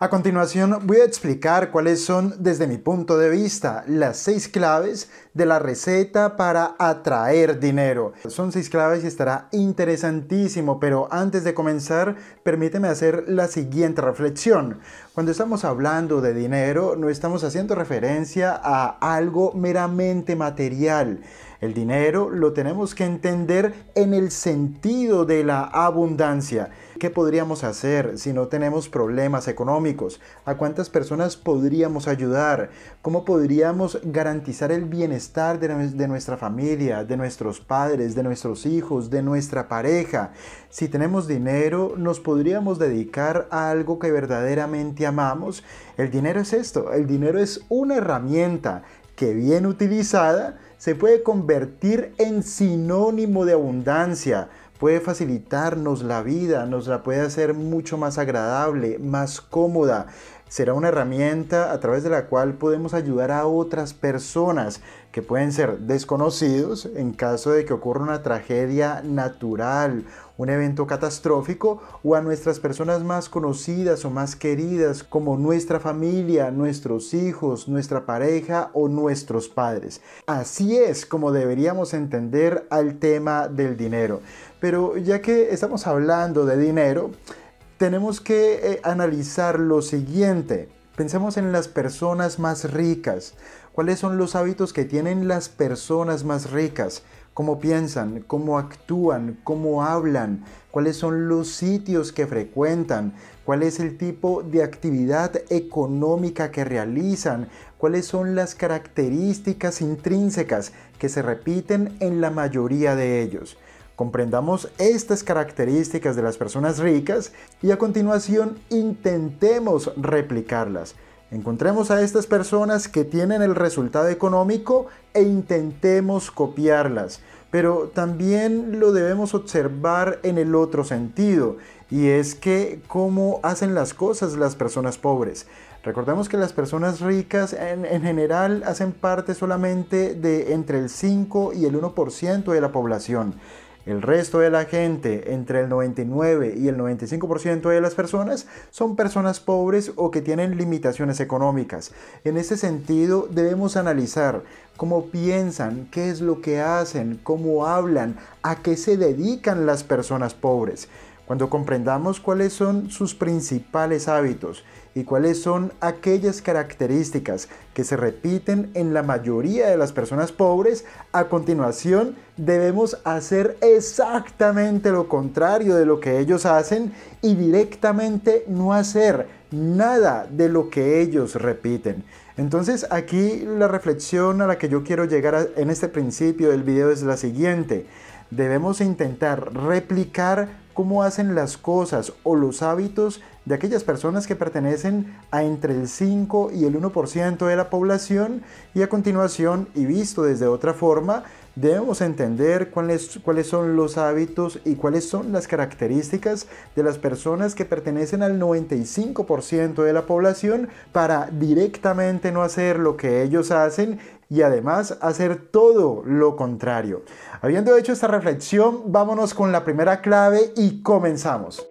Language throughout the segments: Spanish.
A continuación voy a explicar cuáles son, desde mi punto de vista, las seis claves de la receta para atraer dinero. Son seis claves y estará interesantísimo, pero antes de comenzar, permíteme hacer la siguiente reflexión. Cuando estamos hablando de dinero, no estamos haciendo referencia a algo meramente material. El dinero lo tenemos que entender en el sentido de la abundancia ¿Qué podríamos hacer si no tenemos problemas económicos? ¿A cuántas personas podríamos ayudar? ¿Cómo podríamos garantizar el bienestar de, nuestra familia, de nuestros padres, de nuestros hijos, de nuestra pareja? Si tenemos dinero, nos podríamos dedicar a algo que verdaderamente amamos. El dinero es esto, el dinero es una herramienta que bien utilizada se puede convertir en sinónimo de abundancia puede facilitarnos la vida, nos la puede hacer mucho más agradable, más cómoda. Será una herramienta a través de la cual podemos ayudar a otras personas que pueden ser desconocidos en caso de que ocurra una tragedia natural, un evento catastrófico, o a nuestras personas más conocidas o más queridas, como nuestra familia, nuestros hijos, nuestra pareja o nuestros padres. Así es como deberíamos entender al tema del dinero. Pero ya que estamos hablando de dinero, tenemos que eh, analizar lo siguiente. Pensemos en las personas más ricas. ¿Cuáles son los hábitos que tienen las personas más ricas? ¿Cómo piensan? ¿Cómo actúan? ¿Cómo hablan? ¿Cuáles son los sitios que frecuentan? ¿Cuál es el tipo de actividad económica que realizan? ¿Cuáles son las características intrínsecas que se repiten en la mayoría de ellos? Comprendamos estas características de las personas ricas y a continuación intentemos replicarlas Encontremos a estas personas que tienen el resultado económico e intentemos copiarlas, pero también lo debemos observar en el otro sentido, y es que cómo hacen las cosas las personas pobres. Recordemos que las personas ricas en, general hacen parte solamente de entre el 5 y el 1% de la población. El resto de la gente, entre el 99 y el 95% de las personas, son personas pobres o que tienen limitaciones económicas. En ese sentido, debemos analizar cómo piensan, qué es lo que hacen, cómo hablan, a qué se dedican las personas pobres. Cuando comprendamos cuáles son sus principales hábitos y cuáles son aquellas características que se repiten en la mayoría de las personas pobres, a continuación debemos hacer exactamente lo contrario de lo que ellos hacen y directamente no hacer nada de lo que ellos repiten. Entonces aquí la reflexión a la que yo quiero llegar en este principio del video es la siguiente. Debemos intentar replicar cómo hacen las cosas o los hábitos de aquellas personas que pertenecen a entre el 5 y el 1% de la población y a continuación, y visto desde otra forma, debemos entender cuáles, cuáles son los hábitos y cuáles son las características de las personas que pertenecen al 95% de la población para directamente no hacer lo que ellos hacen y además hacer todo lo contrario. Habiendo hecho esta reflexión, vámonos con la primera clave y comenzamos.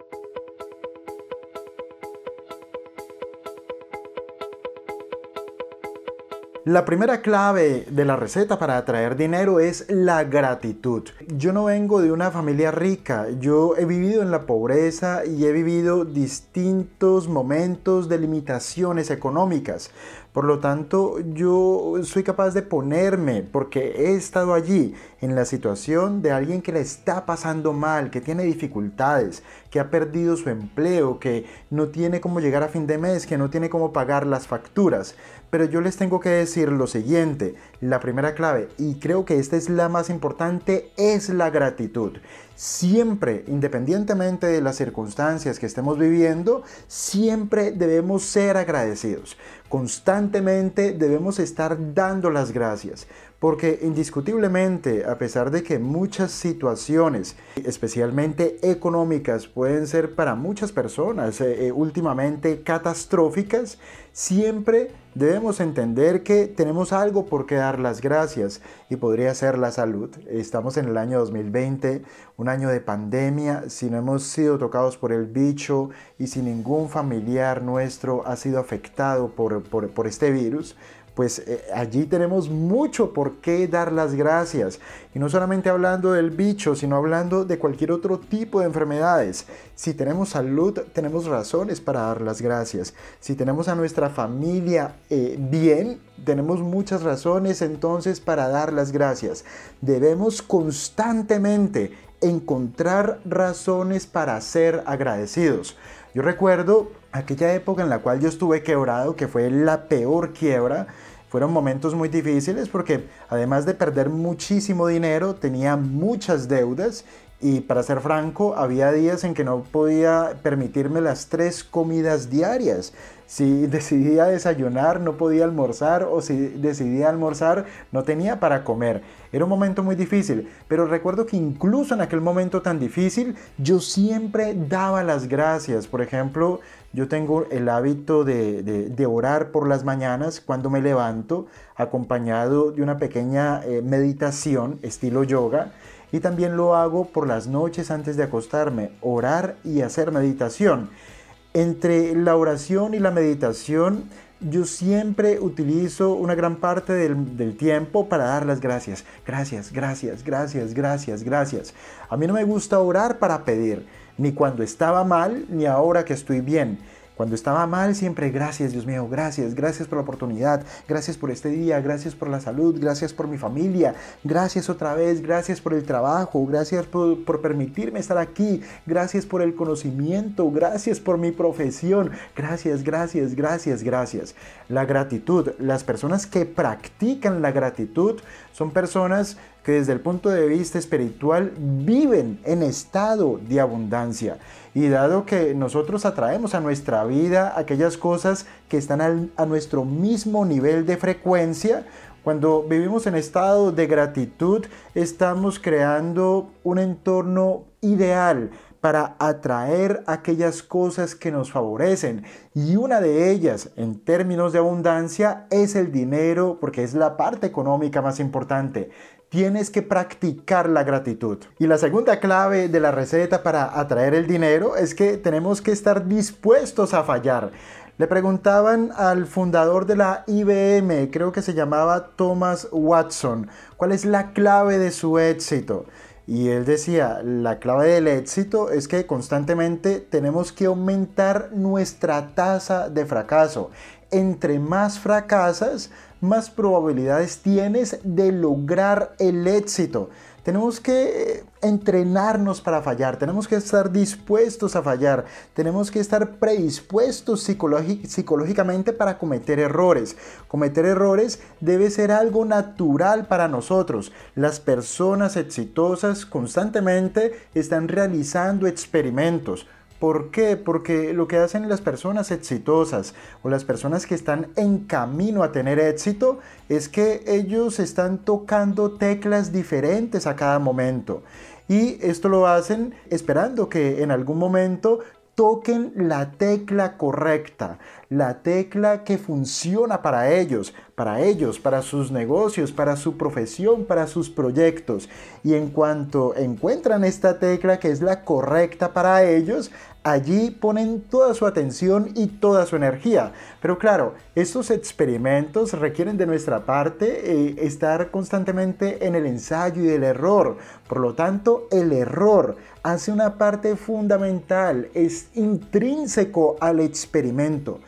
La primera clave de la receta para atraer dinero es la gratitud. Yo no vengo de una familia rica, yo he vivido en la pobreza y he vivido distintos momentos de limitaciones económicas, por lo tanto, yo soy capaz de ponerme, porque he estado allí, en la situación de alguien que le está pasando mal, que tiene dificultades, que ha perdido su empleo, que no tiene cómo llegar a fin de mes, que no tiene cómo pagar las facturas. Pero yo les tengo que decir lo siguiente, la primera clave, y creo que esta es la más importante, es la gratitud. Siempre, independientemente de las circunstancias que estemos viviendo, siempre debemos ser agradecidos. Constantemente debemos estar dando las gracias porque indiscutiblemente, a pesar de que muchas situaciones, especialmente económicas, pueden ser para muchas personas eh, eh, últimamente catastróficas, siempre debemos entender que tenemos algo por qué dar las gracias y podría ser la salud. Estamos en el año 2020, un año de pandemia, si no hemos sido tocados por el bicho y si ningún familiar nuestro ha sido afectado por este virus, pues eh, allí tenemos mucho por qué dar las gracias. Y no solamente hablando del bicho, sino hablando de cualquier otro tipo de enfermedades. Si tenemos salud, tenemos razones para dar las gracias. Si tenemos a nuestra familia eh, bien, tenemos muchas razones entonces para dar las gracias. Debemos constantemente encontrar razones para ser agradecidos. Yo recuerdo aquella época en la cual yo estuve quebrado, que fue la peor quiebra, fueron momentos muy difíciles porque además de perder muchísimo dinero, tenía muchas deudas y para ser franco, había días en que no podía permitirme las tres comidas diarias. Si decidía desayunar, no podía almorzar o si decidía almorzar, no tenía para comer. Era un momento muy difícil, pero recuerdo que incluso en aquel momento tan difícil, yo siempre daba las gracias. Por ejemplo, yo tengo el hábito de, orar por las mañanas cuando me levanto, acompañado de una pequeña eh, meditación estilo yoga y también lo hago por las noches antes de acostarme, orar y hacer meditación. Entre la oración y la meditación, yo siempre utilizo una gran parte del, tiempo para dar las gracias. Gracias, gracias, gracias, gracias, gracias. A mí no me gusta orar para pedir, ni cuando estaba mal, ni ahora que estoy bien. Cuando estaba mal, siempre gracias, Dios mío, gracias, gracias por la oportunidad, gracias por este día, gracias por la salud, gracias por mi familia, gracias otra vez, gracias por el trabajo, gracias por, permitirme estar aquí, gracias por el conocimiento, gracias por mi profesión, gracias, gracias, gracias, gracias. La gratitud, las personas que practican la gratitud son personas que desde el punto de vista espiritual viven en estado de abundancia. Y dado que nosotros atraemos a nuestra vida aquellas cosas que están a nuestro mismo nivel de frecuencia, cuando vivimos en estado de gratitud, estamos creando un entorno ideal para atraer aquellas cosas que nos favorecen. Y una de ellas, en términos de abundancia, es el dinero, porque es la parte económica más importante tienes que practicar la gratitud. Y la segunda clave de la receta para atraer el dinero es que tenemos que estar dispuestos a fallar. Le preguntaban al fundador de la IBM, creo que se llamaba Thomas Watson, cuál es la clave de su éxito. Y él decía, la clave del éxito es que constantemente tenemos que aumentar nuestra tasa de fracaso. Entre más fracasas, más probabilidades tienes de lograr el éxito. Tenemos que eh, entrenarnos para fallar, tenemos que estar dispuestos a fallar, tenemos que estar predispuestos psicológicamente para cometer errores. Cometer errores debe ser algo natural para nosotros. Las personas exitosas constantemente están realizando experimentos ¿Por qué? Porque lo que hacen las personas exitosas o las personas que están en camino a tener éxito es que ellos están tocando teclas diferentes a cada momento. Y esto lo hacen esperando que en algún momento toquen la tecla correcta, la tecla que funciona para ellos, para ellos, para sus negocios, para su profesión, para sus proyectos. Y en cuanto encuentran esta tecla que es la correcta para ellos, allí ponen toda su atención y toda su energía. Pero claro, estos experimentos requieren de nuestra parte eh, estar constantemente en el ensayo y el error. Por lo tanto, el error hace una parte fundamental, es intrínseco al experimento.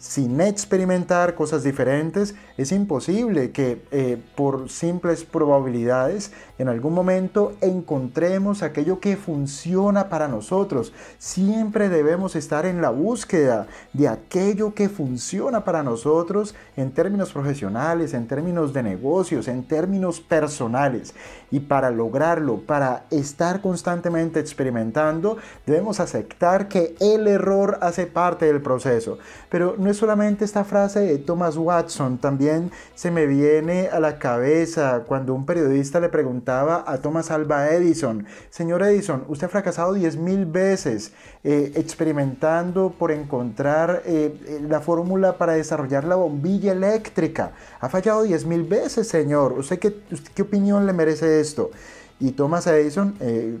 sin experimentar cosas diferentes, es imposible que eh, por simples probabilidades en algún momento encontremos aquello que funciona para nosotros. Siempre debemos estar en la búsqueda de aquello que funciona para nosotros en términos profesionales, en términos de negocios, en términos personales. Y para lograrlo, para estar constantemente experimentando, debemos aceptar que el error hace parte del proceso. Pero solamente esta frase de Thomas Watson, también se me viene a la cabeza cuando un periodista le preguntaba a Thomas Alba Edison, señor Edison, usted ha fracasado mil veces eh, experimentando por encontrar eh, eh, la fórmula para desarrollar la bombilla eléctrica. Ha fallado mil veces, señor. ¿Usted qué, opinión le merece esto? Y Thomas Edison,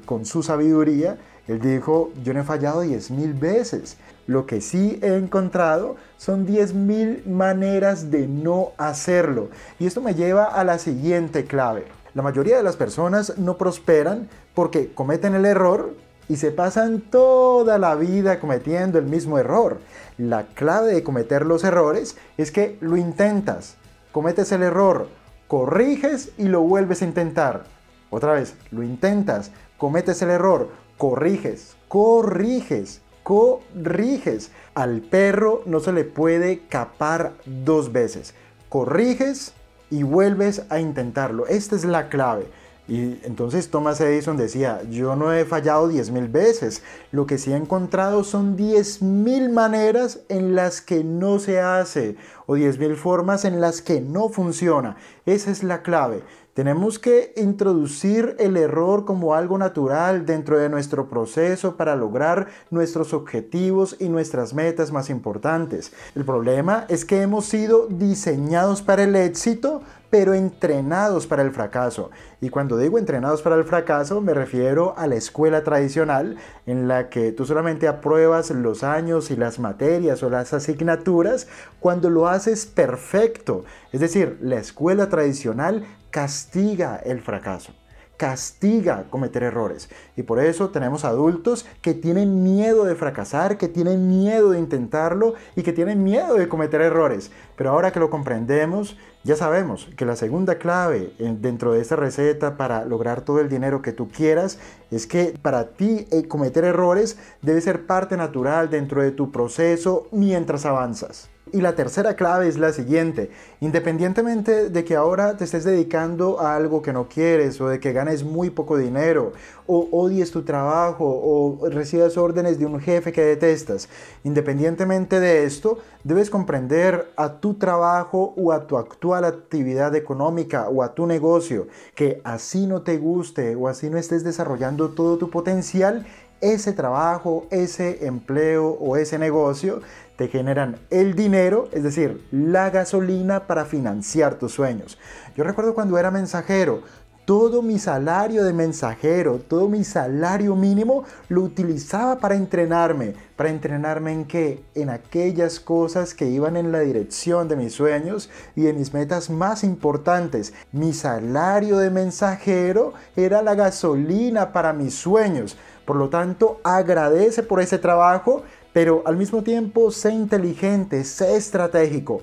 con su sabiduría, él dijo, yo no he fallado 10.000 veces. Lo que sí he encontrado son 10.000 maneras de no hacerlo. Y esto me lleva a la siguiente clave. La mayoría de las personas no prosperan porque cometen el error y se pasan toda la vida cometiendo el mismo error. La clave de cometer los errores es que lo intentas, cometes el error, corriges y lo vuelves a intentar. Otra vez, lo intentas, cometes el error, corriges, corriges corriges. Al perro no se le puede capar dos veces. Corriges y vuelves a intentarlo. Esta es la clave. Y entonces Thomas Edison decía, yo no he fallado 10.000 veces, lo que sí he encontrado son 10.000 maneras en las que no se hace o 10.000 formas en las que no funciona. Esa es la clave. Tenemos que introducir el error como algo natural dentro de nuestro proceso para lograr nuestros objetivos y nuestras metas más importantes. El problema es que hemos sido diseñados para el éxito, pero entrenados para el fracaso. Y cuando digo entrenados para el fracaso, me refiero a la escuela tradicional en la que tú solamente apruebas los años y las materias o las asignaturas cuando lo haces perfecto. Es decir, la escuela tradicional castiga el fracaso, castiga cometer errores. Y por eso tenemos adultos que tienen miedo de fracasar, que tienen miedo de intentarlo y que tienen miedo de cometer errores. Pero ahora que lo comprendemos, ya sabemos que la segunda clave eh, dentro de esta receta para lograr todo el dinero que tú quieras es que para ti eh, cometer errores debe ser parte natural dentro de tu proceso mientras avanzas. Y la tercera clave es la siguiente. Independientemente de que ahora te estés dedicando a algo que no quieres o de que ganes muy poco dinero o odies tu trabajo o recibas órdenes de un jefe que detestas, independientemente de esto, debes comprender a tu trabajo o a tu actual actividad económica o a tu negocio que así no te guste o así no estés desarrollando todo tu potencial, ese trabajo, ese empleo o ese negocio te generan el dinero, es decir, la gasolina para financiar tus sueños. Yo recuerdo cuando era mensajero, todo mi salario de mensajero, todo mi salario mínimo lo utilizaba para entrenarme. ¿Para entrenarme en qué? En aquellas cosas que iban en la dirección de mis sueños y de mis metas más importantes. Mi salario de mensajero era la gasolina para mis sueños. Por lo tanto, agradece por ese trabajo pero al mismo tiempo sé inteligente, sé estratégico.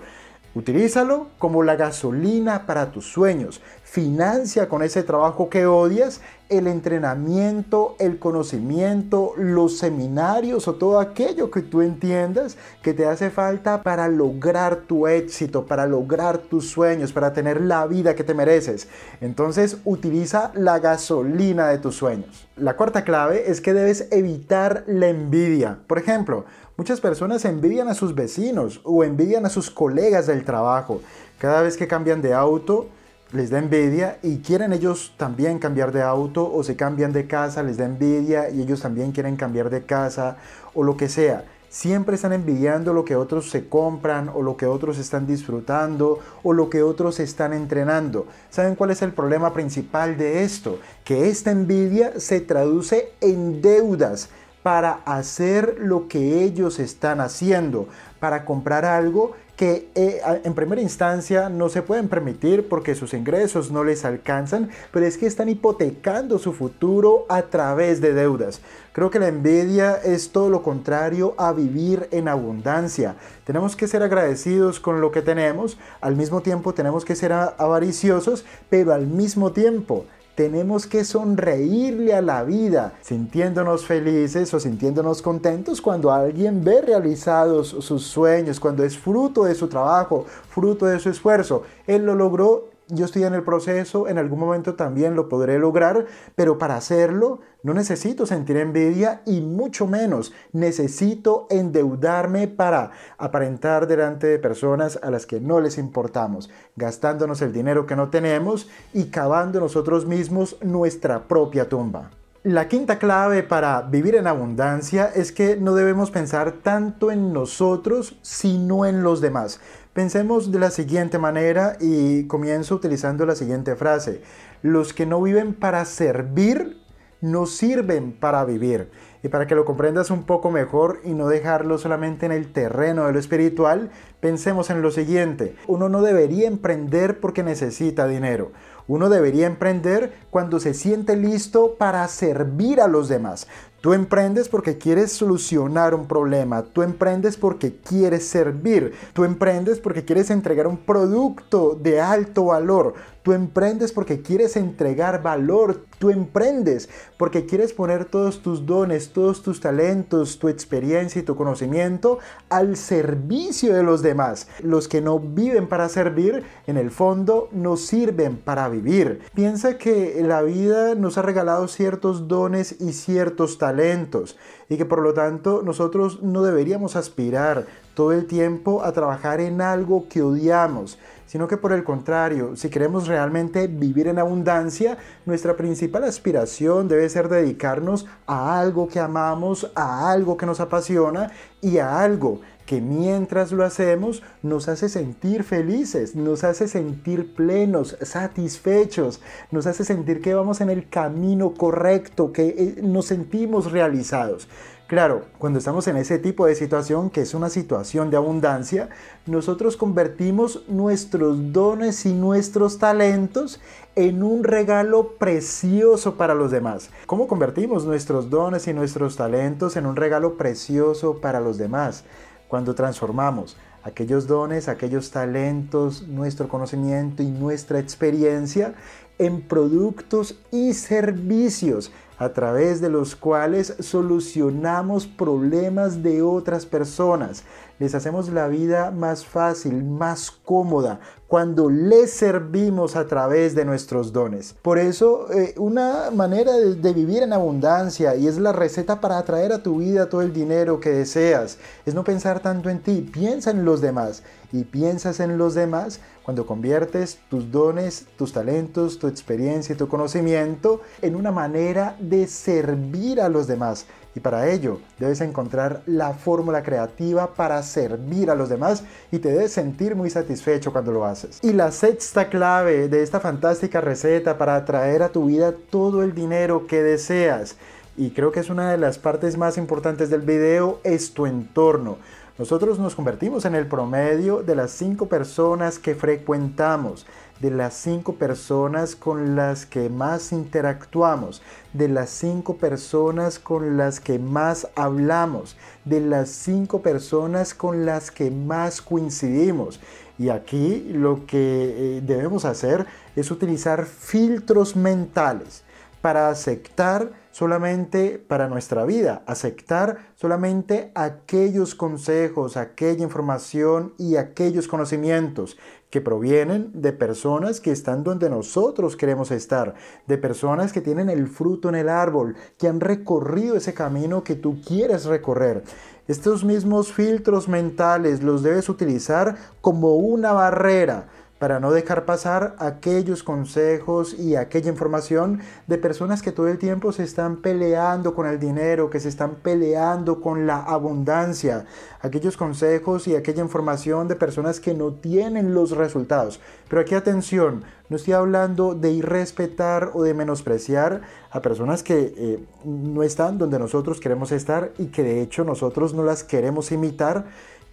Utilízalo como la gasolina para tus sueños, Financia con ese trabajo que odias el entrenamiento, el conocimiento, los seminarios o todo aquello que tú entiendas que te hace falta para lograr tu éxito, para lograr tus sueños, para tener la vida que te mereces. Entonces utiliza la gasolina de tus sueños. La cuarta clave es que debes evitar la envidia. Por ejemplo, muchas personas envidian a sus vecinos o envidian a sus colegas del trabajo. Cada vez que cambian de auto, les da envidia y quieren ellos también cambiar de auto o se cambian de casa, les da envidia y ellos también quieren cambiar de casa o lo que sea. Siempre están envidiando lo que otros se compran o lo que otros están disfrutando o lo que otros están entrenando. ¿Saben cuál es el problema principal de esto? Que esta envidia se traduce en deudas para hacer lo que ellos están haciendo, para comprar algo que eh, en primera instancia no se pueden permitir porque sus ingresos no les alcanzan, pero es que están hipotecando su futuro a través de deudas. Creo que la envidia es todo lo contrario a vivir en abundancia. Tenemos que ser agradecidos con lo que tenemos, al mismo tiempo tenemos que ser avariciosos, pero al mismo tiempo tenemos que sonreírle a la vida, sintiéndonos felices o sintiéndonos contentos cuando alguien ve realizados sus sueños, cuando es fruto de su trabajo, fruto de su esfuerzo. Él lo logró yo estoy en el proceso, en algún momento también lo podré lograr, pero para hacerlo no necesito sentir envidia y mucho menos necesito endeudarme para aparentar delante de personas a las que no les importamos, gastándonos el dinero que no tenemos y cavando nosotros mismos nuestra propia tumba. La quinta clave para vivir en abundancia es que no debemos pensar tanto en nosotros, sino en los demás. Pensemos de la siguiente manera y comienzo utilizando la siguiente frase. Los que no viven para servir, no sirven para vivir. Y para que lo comprendas un poco mejor y no dejarlo solamente en el terreno de lo espiritual, pensemos en lo siguiente. Uno no debería emprender porque necesita dinero. Uno debería emprender cuando se siente listo para servir a los demás. Tú emprendes porque quieres solucionar un problema, tú emprendes porque quieres servir, tú emprendes porque quieres entregar un producto de alto valor, tú emprendes porque quieres entregar valor, tú emprendes porque quieres poner todos tus dones, todos tus talentos, tu experiencia y tu conocimiento al servicio de los demás. Los que no viven para servir, en el fondo, no sirven para vivir. Piensa que la vida nos ha regalado ciertos dones y ciertos talentos talentos y que por lo tanto nosotros no deberíamos aspirar todo el tiempo a trabajar en algo que odiamos, sino que por el contrario, si queremos realmente vivir en abundancia, nuestra principal aspiración debe ser dedicarnos a algo que amamos, a algo que nos apasiona y a algo que mientras lo hacemos nos hace sentir felices, nos hace sentir plenos, satisfechos, nos hace sentir que vamos en el camino correcto, que eh, nos sentimos realizados. Claro, cuando estamos en ese tipo de situación, que es una situación de abundancia, nosotros convertimos nuestros dones y nuestros talentos en un regalo precioso para los demás. ¿Cómo convertimos nuestros dones y nuestros talentos en un regalo precioso para los demás? Cuando transformamos aquellos dones, aquellos talentos, nuestro conocimiento y nuestra experiencia en productos y servicios a través de los cuales solucionamos problemas de otras personas. Les hacemos la vida más fácil, más cómoda, cuando les servimos a través de nuestros dones. Por eso, eh, una manera de, vivir en abundancia y es la receta para atraer a tu vida todo el dinero que deseas, es no pensar tanto en ti, piensa en los demás. Y piensas en los demás cuando conviertes tus dones, tus talentos, tu experiencia y tu conocimiento en una manera de servir a los demás. Y para ello debes encontrar la fórmula creativa para servir a los demás y te debes sentir muy satisfecho cuando lo haces. Y la sexta clave de esta fantástica receta para atraer a tu vida todo el dinero que deseas, y creo que es una de las partes más importantes del video, es tu entorno. Nosotros nos convertimos en el promedio de las cinco personas que frecuentamos de las cinco personas con las que más interactuamos, de las cinco personas con las que más hablamos, de las cinco personas con las que más coincidimos. Y aquí lo que eh, debemos hacer es utilizar filtros mentales para aceptar solamente para nuestra vida, aceptar solamente aquellos consejos, aquella información y aquellos conocimientos que provienen de personas que están donde nosotros queremos estar, de personas que tienen el fruto en el árbol, que han recorrido ese camino que tú quieres recorrer. Estos mismos filtros mentales los debes utilizar como una barrera para no dejar pasar aquellos consejos y aquella información de personas que todo el tiempo se están peleando con el dinero, que se están peleando con la abundancia, aquellos consejos y aquella información de personas que no tienen los resultados. Pero aquí atención, no estoy hablando de irrespetar o de menospreciar a personas que eh, no están donde nosotros queremos estar y que de hecho nosotros no las queremos imitar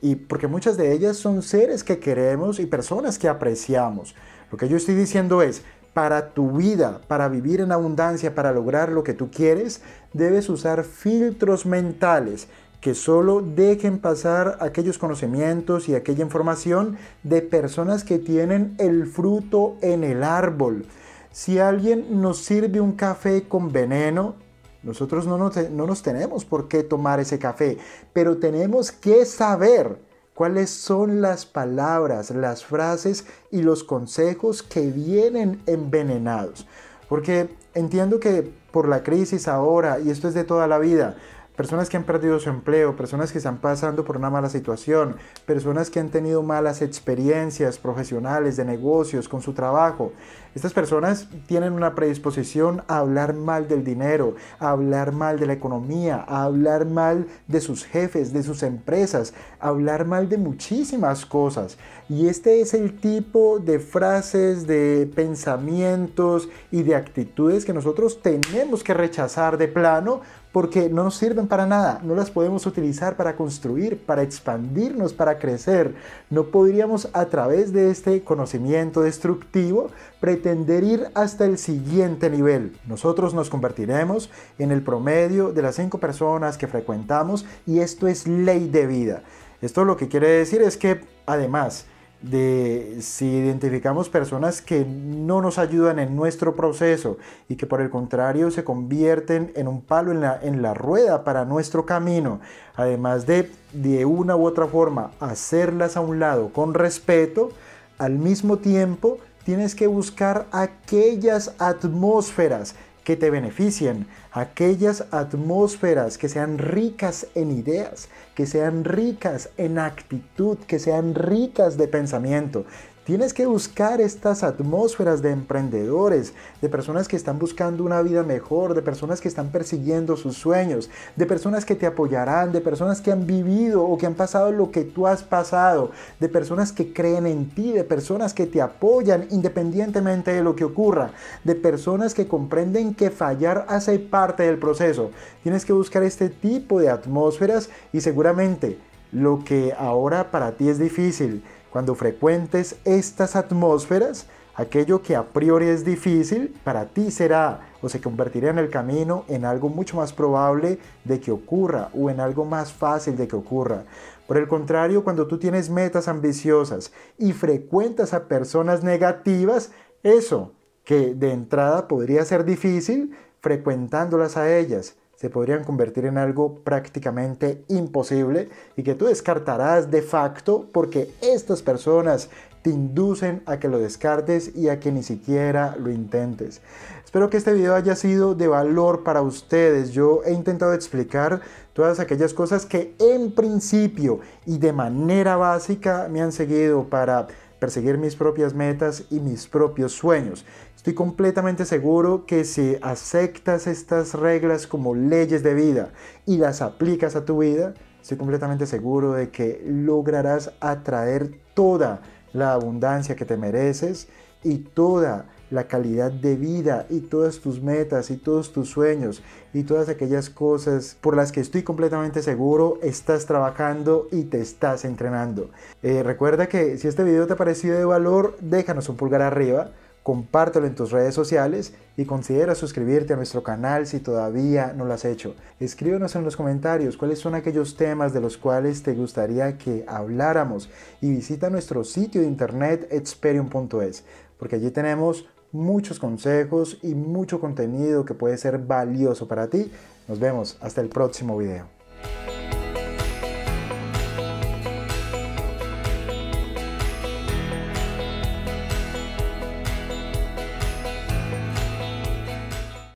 y porque muchas de ellas son seres que queremos y personas que apreciamos. Lo que yo estoy diciendo es, para tu vida, para vivir en abundancia, para lograr lo que tú quieres, debes usar filtros mentales que solo dejen pasar aquellos conocimientos y aquella información de personas que tienen el fruto en el árbol. Si alguien nos sirve un café con veneno, nosotros no nos, tenemos por qué tomar ese café, pero tenemos que saber cuáles son las palabras, las frases y los consejos que vienen envenenados. Porque entiendo que por la crisis ahora, y esto es de toda la vida, personas que han perdido su empleo, personas que están pasando por una mala situación, personas que han tenido malas experiencias profesionales, de negocios, con su trabajo. Estas personas tienen una predisposición a hablar mal del dinero, a hablar mal de la economía, a hablar mal de sus jefes, de sus empresas, a hablar mal de muchísimas cosas. Y este es el tipo de frases, de pensamientos y de actitudes que nosotros tenemos que rechazar de plano porque no nos sirven para nada, no las podemos utilizar para construir, para expandirnos, para crecer. No podríamos a través de este conocimiento destructivo pretender ir hasta el siguiente nivel. Nosotros nos convertiremos en el promedio de las cinco personas que frecuentamos y esto es ley de vida. Esto lo que quiere decir es que además de si identificamos personas que no nos ayudan en nuestro proceso y que por el contrario se convierten en un palo en la, en la rueda para nuestro camino, además de de una u otra forma hacerlas a un lado con respeto, al mismo tiempo tienes que buscar aquellas atmósferas que te beneficien, aquellas atmósferas que sean ricas en ideas, que sean ricas en actitud, que sean ricas de pensamiento. Tienes que buscar estas atmósferas de emprendedores, de personas que están buscando una vida mejor, de personas que están persiguiendo sus sueños, de personas que te apoyarán, de personas que han vivido o que han pasado lo que tú has pasado, de personas que creen en ti, de personas que te apoyan independientemente de lo que ocurra, de personas que comprenden que fallar hace parte del proceso. Tienes que buscar este tipo de atmósferas y seguramente lo que ahora para ti es difícil, cuando frecuentes estas atmósferas, aquello que a priori es difícil, para ti será o se convertirá en el camino en algo mucho más probable de que ocurra o en algo más fácil de que ocurra. Por el contrario, cuando tú tienes metas ambiciosas y frecuentas a personas negativas, eso que de entrada podría ser difícil, frecuentándolas a ellas, te podrían convertir en algo prácticamente imposible y que tú descartarás de facto porque estas personas te inducen a que lo descartes y a que ni siquiera lo intentes. Espero que este video haya sido de valor para ustedes. Yo he intentado explicar todas aquellas cosas que en principio y de manera básica me han seguido para perseguir mis propias metas y mis propios sueños. Estoy completamente seguro que si aceptas estas reglas como leyes de vida y las aplicas a tu vida, estoy completamente seguro de que lograrás atraer toda la abundancia que te mereces y toda la calidad de vida y todas tus metas y todos tus sueños y todas aquellas cosas por las que estoy completamente seguro estás trabajando y te estás entrenando. Eh, recuerda que si este video te ha parecido de valor, déjanos un pulgar arriba compártelo en tus redes sociales y considera suscribirte a nuestro canal si todavía no lo has hecho. Escríbenos en los comentarios cuáles son aquellos temas de los cuales te gustaría que habláramos y visita nuestro sitio de internet experium.es porque allí tenemos muchos consejos y mucho contenido que puede ser valioso para ti. Nos vemos hasta el próximo video.